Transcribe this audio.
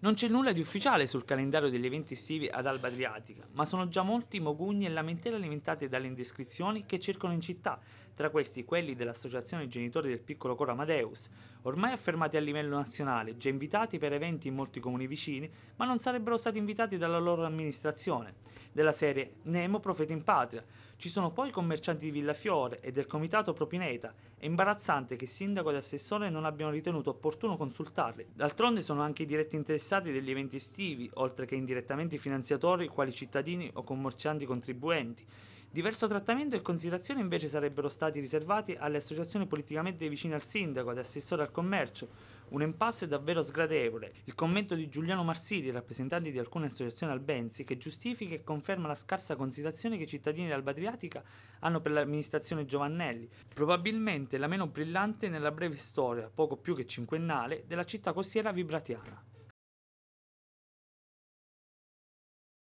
Non c'è nulla di ufficiale sul calendario degli eventi estivi ad Alba Adriatica, ma sono già molti mogugni e lamentele alimentate dalle indiscrezioni che circolano in città, tra questi quelli dell'Associazione Genitori del Piccolo Coro Amadeus, ormai affermati a livello nazionale, già invitati per eventi in molti comuni vicini, ma non sarebbero stati invitati dalla loro amministrazione, della serie Nemo Profeta in Patria. Ci sono poi i commercianti di Villafiore e del comitato Propineta. È imbarazzante che sindaco ed assessore non abbiano ritenuto opportuno consultarli. D'altronde sono anche i diretti interessati interessati degli eventi estivi, oltre che indirettamente i finanziatori quali cittadini o commercianti contribuenti. Diverso trattamento e considerazione invece sarebbero stati riservati alle associazioni politicamente vicine al sindaco, ed assessore al commercio, un impasse davvero sgradevole. Il commento di Giuliano Marsili, rappresentante di alcune associazioni albensi, che giustifica e conferma la scarsa considerazione che i cittadini dell'Albadriatica hanno per l'amministrazione Giovannelli, probabilmente la meno brillante nella breve storia, poco più che cinquennale, della città costiera vibratiana.